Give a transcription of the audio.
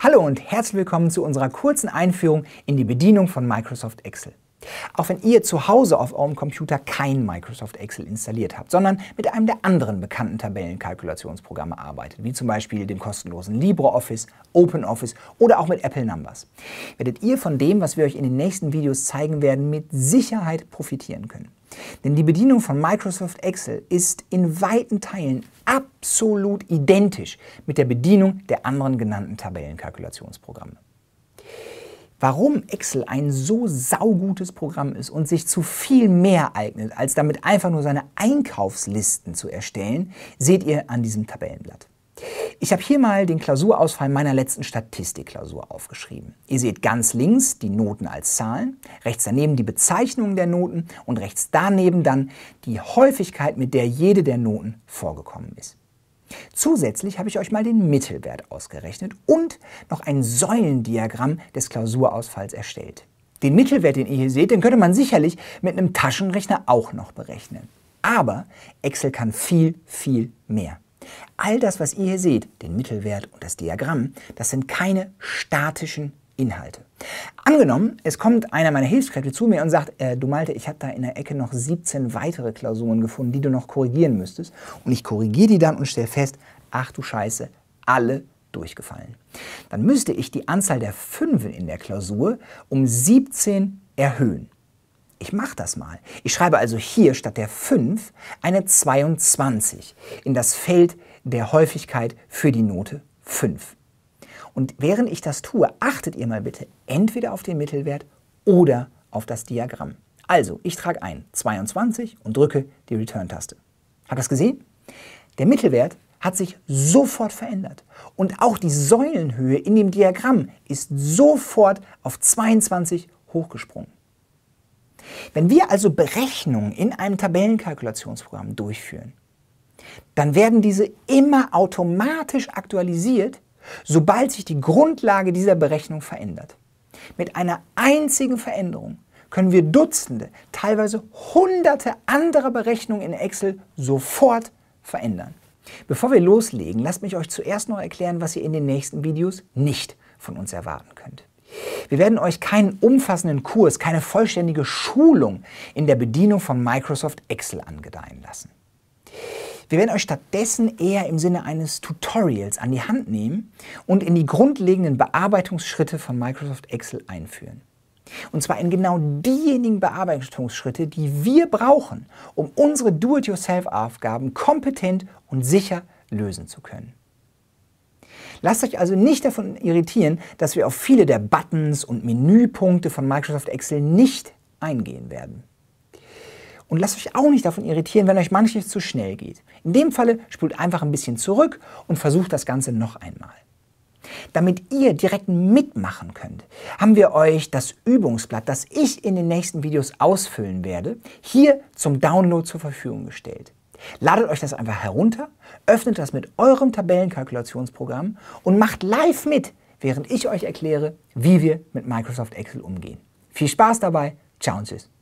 Hallo und herzlich willkommen zu unserer kurzen Einführung in die Bedienung von Microsoft Excel. Auch wenn ihr zu Hause auf eurem Computer kein Microsoft Excel installiert habt, sondern mit einem der anderen bekannten Tabellenkalkulationsprogramme arbeitet, wie zum Beispiel dem kostenlosen LibreOffice, OpenOffice oder auch mit Apple Numbers, werdet ihr von dem, was wir euch in den nächsten Videos zeigen werden, mit Sicherheit profitieren können. Denn die Bedienung von Microsoft Excel ist in weiten Teilen absolut identisch mit der Bedienung der anderen genannten Tabellenkalkulationsprogramme. Warum Excel ein so saugutes Programm ist und sich zu viel mehr eignet, als damit einfach nur seine Einkaufslisten zu erstellen, seht ihr an diesem Tabellenblatt. Ich habe hier mal den Klausurausfall meiner letzten Statistikklausur aufgeschrieben. Ihr seht ganz links die Noten als Zahlen, rechts daneben die Bezeichnungen der Noten und rechts daneben dann die Häufigkeit, mit der jede der Noten vorgekommen ist. Zusätzlich habe ich euch mal den Mittelwert ausgerechnet und noch ein Säulendiagramm des Klausurausfalls erstellt. Den Mittelwert, den ihr hier seht, den könnte man sicherlich mit einem Taschenrechner auch noch berechnen. Aber Excel kann viel, viel mehr. All das, was ihr hier seht, den Mittelwert und das Diagramm, das sind keine statischen Inhalte. Angenommen, es kommt einer meiner Hilfskräfte zu mir und sagt, äh, du Malte, ich habe da in der Ecke noch 17 weitere Klausuren gefunden, die du noch korrigieren müsstest. Und ich korrigiere die dann und stelle fest, ach du Scheiße, alle durchgefallen. Dann müsste ich die Anzahl der Fünfen in der Klausur um 17 erhöhen. Ich mache das mal. Ich schreibe also hier statt der 5 eine 22 in das Feld der Häufigkeit für die Note 5. Und während ich das tue, achtet ihr mal bitte entweder auf den Mittelwert oder auf das Diagramm. Also, ich trage ein 22 und drücke die Return-Taste. Habt ihr das gesehen? Der Mittelwert hat sich sofort verändert. Und auch die Säulenhöhe in dem Diagramm ist sofort auf 22 hochgesprungen. Wenn wir also Berechnungen in einem Tabellenkalkulationsprogramm durchführen, dann werden diese immer automatisch aktualisiert, sobald sich die Grundlage dieser Berechnung verändert. Mit einer einzigen Veränderung können wir Dutzende, teilweise Hunderte anderer Berechnungen in Excel sofort verändern. Bevor wir loslegen, lasst mich euch zuerst noch erklären, was ihr in den nächsten Videos nicht von uns erwarten könnt. Wir werden euch keinen umfassenden Kurs, keine vollständige Schulung in der Bedienung von Microsoft Excel angedeihen lassen. Wir werden euch stattdessen eher im Sinne eines Tutorials an die Hand nehmen und in die grundlegenden Bearbeitungsschritte von Microsoft Excel einführen. Und zwar in genau diejenigen Bearbeitungsschritte, die wir brauchen, um unsere Do-it-yourself-Aufgaben kompetent und sicher lösen zu können. Lasst euch also nicht davon irritieren, dass wir auf viele der Buttons und Menüpunkte von Microsoft Excel nicht eingehen werden. Und lasst euch auch nicht davon irritieren, wenn euch manches zu schnell geht. In dem Falle spult einfach ein bisschen zurück und versucht das Ganze noch einmal. Damit ihr direkt mitmachen könnt, haben wir euch das Übungsblatt, das ich in den nächsten Videos ausfüllen werde, hier zum Download zur Verfügung gestellt. Ladet euch das einfach herunter, öffnet das mit eurem Tabellenkalkulationsprogramm und macht live mit, während ich euch erkläre, wie wir mit Microsoft Excel umgehen. Viel Spaß dabei, ciao und tschüss.